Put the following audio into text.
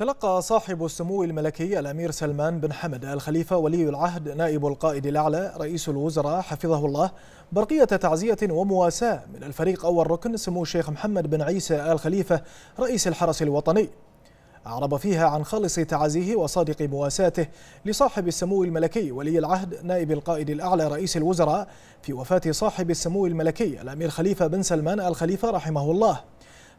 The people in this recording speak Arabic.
تلقى صاحب السمو الملكي الأمير سلمان بن حمد الخليفة ولي العهد نائب القائد الأعلى رئيس الوزراء حفظه الله برقية تعزية ومواساة من الفريق أول ركن سمو الشيخ محمد بن عيسى الخليفة رئيس الحرس الوطني أعرب فيها عن خالص تعزيه وصادق مواساته لصاحب السمو الملكي ولي العهد نائب القائد الأعلى رئيس الوزراء في وفاة صاحب السمو الملكي الأمير خليفة بن سلمان الخليفة رحمه الله